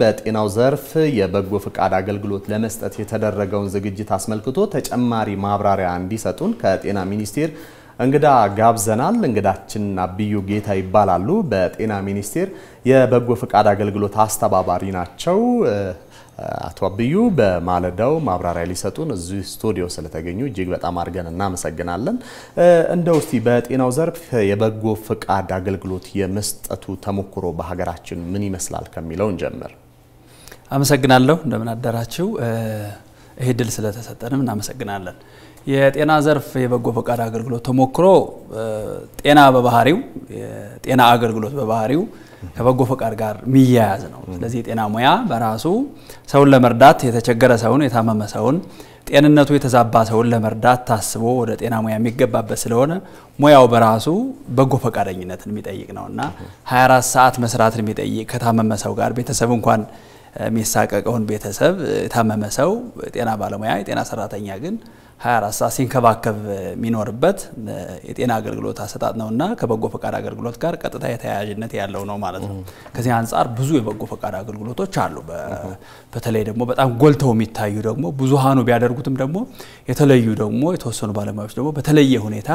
በጤናው ዘርፍ የበጎ ፈቃድ አገልግሎት ለመስጠት የተደረገውን ዝግጅት አስመልክቶ ተጨማሪ ማብራሪያ እንዲሰጡን ከጤና ሚኒስቴር እንግዳ ጋብዘናል። እንግዳችን አብዩ ጌታ ይባላሉ። በጤና ሚኒስቴር የበጎ ፈቃድ አገልግሎት አስተባባሪ ናቸው። አቶ አብዩ በማለዳው ማብራሪያ ሊሰጡን እዚህ ስቱዲዮ ስለተገኙ እጅግ በጣም አድርገን እናመሰግናለን። እንደው ውስቲ በጤናው ዘርፍ የበጎ ፈቃድ አገልግሎት የመስጠቱ ተሞክሮ በሀገራችን ምን ይመስላል ከሚለው እንጀምር። አመሰግናለሁ። እንደምን አደራችሁ። ይህ ድል ስለተሰጠንም እናመሰግናለን። የጤና ዘርፍ የበጎ ፈቃድ አገልግሎት ተሞክሮ ጤና በባህሪው የጤና አገልግሎት በባህሪው ከበጎ ፈቃድ ጋር የሚያያዝ ነው። ስለዚህ የጤና ሙያ በራሱ ሰውን ለመርዳት የተቸገረ ሰውን፣ የታመመ ሰውን፣ ጤንነቱ የተዛባ ሰውን ለመርዳት ታስቦ ወደ ጤና ሙያ የሚገባበት ስለሆነ ሙያው በራሱ በጎ ፈቃደኝነትን የሚጠይቅ ነው እና 24 ሰዓት መስራትን የሚጠይቅ ከታመመ ሰው ጋር ቤተሰብ እንኳን የሚሳቀቀውን ቤተሰብ የታመመ ሰው ጤና ባለሙያ የጤና ሰራተኛ ግን 24 ሰዓት ሲንከባከብ የሚኖርበት የጤና አገልግሎት አሰጣጥ እና ከበጎ ፈቃድ አገልግሎት ጋር ቀጥታ የተያያዥነት ያለው ነው ማለት ነው። ከዚህ አንጻር ብዙ የበጎ ፈቃድ አገልግሎቶች አሉ። በተለይ ደግሞ በጣም ጎልተው የሚታዩ ደግሞ ብዙሃኑ ቢያደርጉትም ደግሞ የተለዩ ደግሞ የተወሰኑ ባለሙያዎች ደግሞ በተለየ ሁኔታ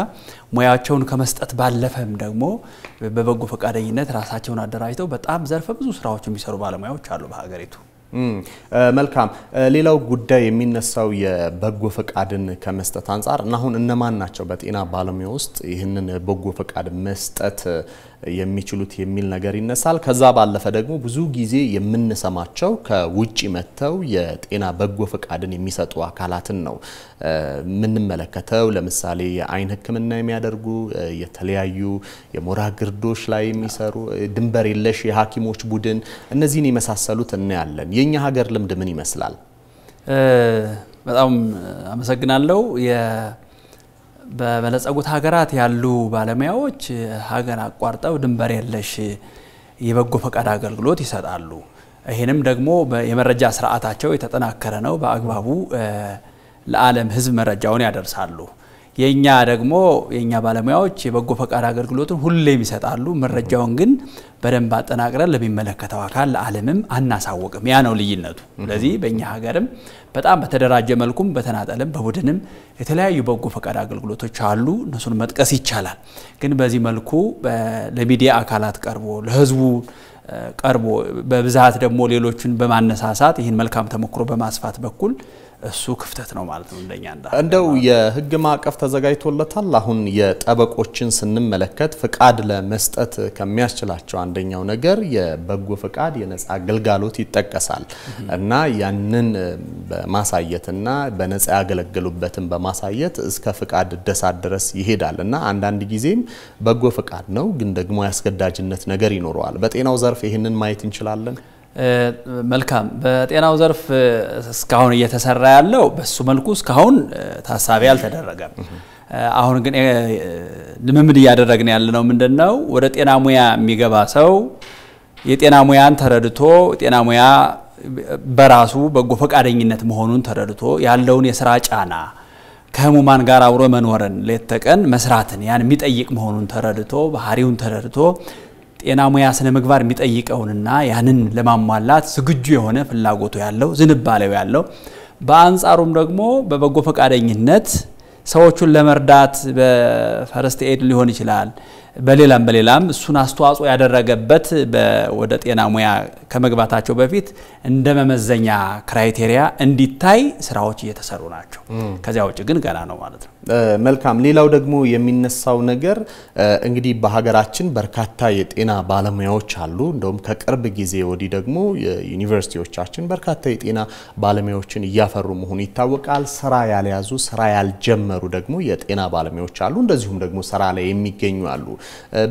ሙያቸውን ከመስጠት ባለፈም ደግሞ በበጎ ፈቃደኝነት ራሳቸውን አደራጅተው በጣም ዘርፈ ብዙ ስራዎች የሚሰሩ ባለሙያዎች አሉ በሀገሪቱ። መልካም። ሌላው ጉዳይ የሚነሳው የበጎ ፈቃድን ከመስጠት አንጻር እና አሁን እነማን ናቸው በጤና ባለሙያ ውስጥ ይህንን በጎ ፈቃድ መስጠት የሚችሉት የሚል ነገር ይነሳል። ከዛ ባለፈ ደግሞ ብዙ ጊዜ የምንሰማቸው ከውጭ መጥተው የጤና በጎ ፈቃድን የሚሰጡ አካላትን ነው የምንመለከተው። ለምሳሌ የአይን ሕክምና የሚያደርጉ የተለያዩ የሞራ ግርዶሽ ላይ የሚሰሩ ድንበር የለሽ የሐኪሞች ቡድን እነዚህን የመሳሰሉት እናያለን። የእኛ ሀገር ልምድ ምን ይመስላል? በጣም አመሰግናለሁ። በበለጸጉት ሀገራት ያሉ ባለሙያዎች ሀገር አቋርጠው ድንበር የለሽ የበጎ ፈቃድ አገልግሎት ይሰጣሉ። ይህንም ደግሞ የመረጃ ስርዓታቸው የተጠናከረ ነው። በአግባቡ ለዓለም ሕዝብ መረጃውን ያደርሳሉ። የእኛ ደግሞ የእኛ ባለሙያዎች የበጎ ፈቃድ አገልግሎቱን ሁሌም ይሰጣሉ። መረጃውን ግን በደንብ አጠናቅረን ለሚመለከተው አካል ለዓለምም አናሳውቅም። ያ ነው ልዩነቱ። ስለዚህ በእኛ ሀገርም በጣም በተደራጀ መልኩም በተናጠልም በቡድንም የተለያዩ በጎ ፈቃድ አገልግሎቶች አሉ። እነሱን መጥቀስ ይቻላል። ግን በዚህ መልኩ ለሚዲያ አካላት ቀርቦ ለህዝቡ ቀርቦ በብዛት ደግሞ ሌሎችን በማነሳሳት ይህን መልካም ተሞክሮ በማስፋት በኩል እሱ ክፍተት ነው ማለት ነው። እንደኛ እንደው የህግ ማዕቀፍ ተዘጋጅቶለታል። አሁን የጠበቆችን ስንመለከት ፍቃድ ለመስጠት ከሚያስችላቸው አንደኛው ነገር የበጎ ፍቃድ የነጻ አገልጋሎት ይጠቀሳል እና ያንን በማሳየትና በነጻ ያገለገሉበትን በማሳየት እስከ ፍቃድ እደሳት ድረስ ይሄዳል እና አንዳንድ ጊዜም በጎ ፍቃድ ነው፣ ግን ደግሞ ያስገዳጅነት ነገር ይኖረዋል። በጤናው ዘርፍ ይህንን ማየት እንችላለን። መልካም። በጤናው ዘርፍ እስካሁን እየተሰራ ያለው በሱ መልኩ እስካሁን ታሳቢ አልተደረገም። አሁን ግን ልምምድ እያደረግን ነው ምንድን ነው? ወደ ጤና ሙያ የሚገባ ሰው የጤና ሙያን ተረድቶ ጤና ሙያ በራሱ በጎ ፈቃደኝነት መሆኑን ተረድቶ ያለውን የስራ ጫና ከህሙማን ጋር አብሮ መኖርን ሌት ተቀን መስራትን ያን የሚጠይቅ መሆኑን ተረድቶ ባህሪውን ተረድቶ ጤና ሙያ ስነ ምግባር የሚጠይቀውንና ያንን ለማሟላት ዝግጁ የሆነ ፍላጎቱ ያለው ዝንባሌው ያለው በአንጻሩም ደግሞ በበጎ ፈቃደኝነት ሰዎቹን ለመርዳት በፈረስት ኤድ ሊሆን ይችላል በሌላም በሌላም እሱን አስተዋጽኦ ያደረገበት ወደ ጤና ሙያ ከመግባታቸው በፊት እንደ መመዘኛ ክራይቴሪያ እንዲታይ ስራዎች እየተሰሩ ናቸው። ከዚያ ውጭ ግን ገና ነው ማለት ነው። መልካም። ሌላው ደግሞ የሚነሳው ነገር እንግዲህ በሀገራችን በርካታ የጤና ባለሙያዎች አሉ። እንደውም ከቅርብ ጊዜ ወዲህ ደግሞ ዩኒቨርሲቲዎቻችን በርካታ የጤና ባለሙያዎችን እያፈሩ መሆኑ ይታወቃል። ስራ ያልያዙ ስራ ያልጀመሩ ደግሞ የጤና ባለሙያዎች አሉ። እንደዚሁም ደግሞ ስራ ላይ የሚገኙ አሉ።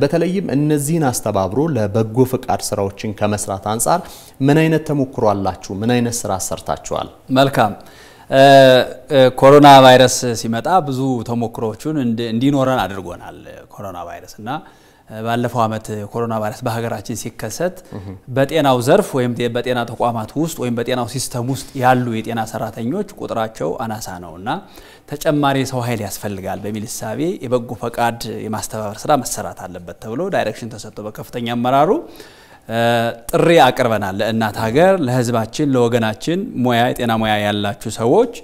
በተለይም እነዚህን አስተባብሮ ለበጎ ፍቃድ ስራዎችን ከመስራት አንጻር ምን አይነት ተሞክሮ አላችሁ? ምን አይነት ስራ ሰርታችኋል? መልካም ኮሮና ቫይረስ ሲመጣ ብዙ ተሞክሮዎቹን እንዲኖረን አድርጎናል ኮሮና ቫይረስ እና ባለፈው ዓመት ኮሮና ቫይረስ በሀገራችን ሲከሰት በጤናው ዘርፍ ወይም በጤና ተቋማት ውስጥ ወይም በጤናው ሲስተም ውስጥ ያሉ የጤና ሰራተኞች ቁጥራቸው አናሳ ነው እና ተጨማሪ የሰው ኃይል ያስፈልጋል በሚል እሳቤ የበጎ ፈቃድ የማስተባበር ስራ መሰራት አለበት ተብሎ ዳይሬክሽን ተሰጥቶ በከፍተኛ አመራሩ ጥሪ አቅርበናል። ለእናት ሀገር፣ ለህዝባችን፣ ለወገናችን ሙያ የጤና ሙያ ያላችሁ ሰዎች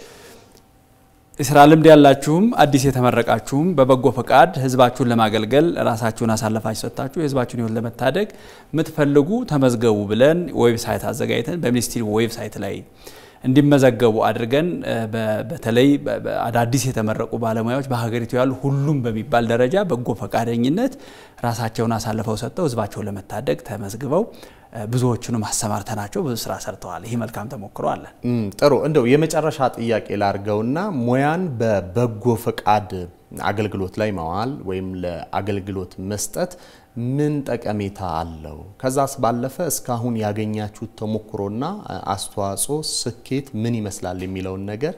የስራ ልምድ ያላችሁም አዲስ የተመረቃችሁም በበጎ ፈቃድ ህዝባችሁን ለማገልገል ራሳችሁን አሳልፋችሁ ሰጥታችሁ የህዝባችሁን ህይወት ለመታደግ የምትፈልጉ ተመዝገቡ ብለን ዌብሳይት አዘጋጅተን በሚኒስትሪ ዌብሳይት ላይ እንዲመዘገቡ አድርገን በተለይ አዳዲስ የተመረቁ ባለሙያዎች በሀገሪቱ ያሉ ሁሉም በሚባል ደረጃ በጎ ፈቃደኝነት ራሳቸውን አሳልፈው ሰጥተው ህዝባቸውን ለመታደግ ተመዝግበው ብዙዎቹንም አሰማርተናቸው ብዙ ስራ ሰርተዋል። ይህ መልካም ተሞክሮ አለን። ጥሩ። እንደው የመጨረሻ ጥያቄ ላርገውና ሙያን በበጎ ፈቃድ አገልግሎት ላይ ማዋል ወይም ለአገልግሎት መስጠት ምን ጠቀሜታ አለው? ከዛስ ባለፈ እስካሁን ያገኛችሁት ተሞክሮና አስተዋጽኦ ስኬት ምን ይመስላል የሚለውን ነገር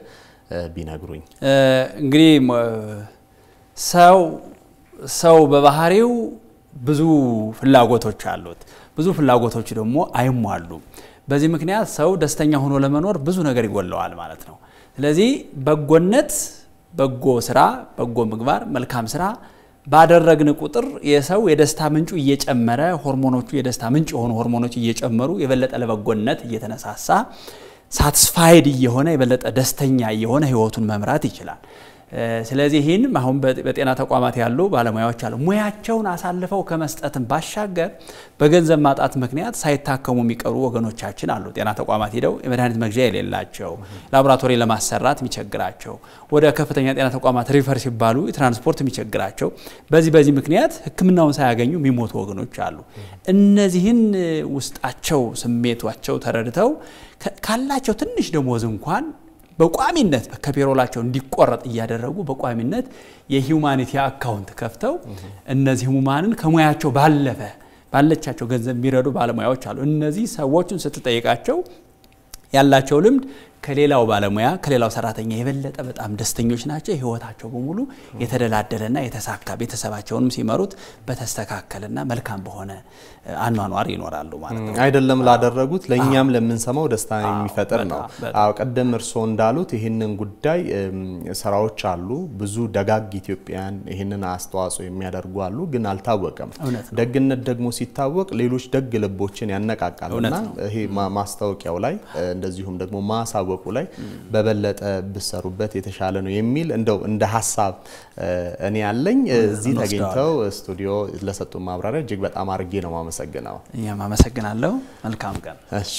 ቢነግሩኝ። እንግዲህ ሰው ሰው በባህሪው ብዙ ፍላጎቶች አሉት። ብዙ ፍላጎቶች ደግሞ አይሟሉ በዚህ ምክንያት ሰው ደስተኛ ሆኖ ለመኖር ብዙ ነገር ይጎለዋል ማለት ነው። ስለዚህ በጎነት፣ በጎ ስራ፣ በጎ ምግባር፣ መልካም ስራ ባደረግን ቁጥር የሰው የደስታ ምንጩ እየጨመረ ሆርሞኖቹ የደስታ ምንጭ የሆኑ ሆርሞኖች እየጨመሩ የበለጠ ለበጎነት እየተነሳሳ ሳትስፋይድ እየሆነ የበለጠ ደስተኛ እየሆነ ህይወቱን መምራት ይችላል። ስለዚህ ይህን አሁን በጤና ተቋማት ያሉ ባለሙያዎች አሉ። ሙያቸውን አሳልፈው ከመስጠትን ባሻገር በገንዘብ ማጣት ምክንያት ሳይታከሙ የሚቀሩ ወገኖቻችን አሉ። ጤና ተቋማት ሄደው የመድኃኒት መግዣ የሌላቸው፣ ላቦራቶሪ ለማሰራት የሚቸግራቸው፣ ወደ ከፍተኛ ጤና ተቋማት ሪፈር ሲባሉ ትራንስፖርት የሚቸግራቸው፣ በዚህ በዚህ ምክንያት ሕክምናውን ሳያገኙ የሚሞቱ ወገኖች አሉ። እነዚህን ውስጣቸው ስሜቷቸው ተረድተው ካላቸው ትንሽ ደሞዝ እንኳን በቋሚነት ከፔሮላቸው እንዲቆረጥ እያደረጉ በቋሚነት የሂውማኒቲ አካውንት ከፍተው እነዚህ ህሙማንን ከሙያቸው ባለፈ ባለቻቸው ገንዘብ የሚረዱ ባለሙያዎች አሉ። እነዚህ ሰዎችን ስትጠይቃቸው ያላቸው ልምድ ከሌላው ባለሙያ ከሌላው ሰራተኛ የበለጠ በጣም ደስተኞች ናቸው። ህይወታቸው በሙሉ የተደላደለና የተሳካ ቤተሰባቸውንም ሲመሩት በተስተካከለና መልካም በሆነ አኗኗር ይኖራሉ ማለት ነው። አይደለም ላደረጉት ለእኛም ለምንሰማው ደስታ የሚፈጥር ነው። አዎ ቀደም እርስዎ እንዳሉት ይህንን ጉዳይ ስራዎች አሉ። ብዙ ደጋግ ኢትዮጵያን ይህንን አስተዋጽኦ የሚያደርጉ አሉ፣ ግን አልታወቀም። ደግነት ደግሞ ሲታወቅ ሌሎች ደግ ልቦችን ያነቃቃልና ይሄ ማስታወቂያው ላይ እንደዚሁም ደግሞ ማሳወቅ ማወቁ ላይ በበለጠ ብሰሩበት የተሻለ ነው የሚል እንደው እንደ ሀሳብ እኔ ያለኝ እዚህ ተገኝተው ስቱዲዮ ለሰጡ ማብራሪያ እጅግ በጣም አድርጌ ነው ማመሰግነው። እኛም አመሰግናለሁ። መልካም ቀን። እሺ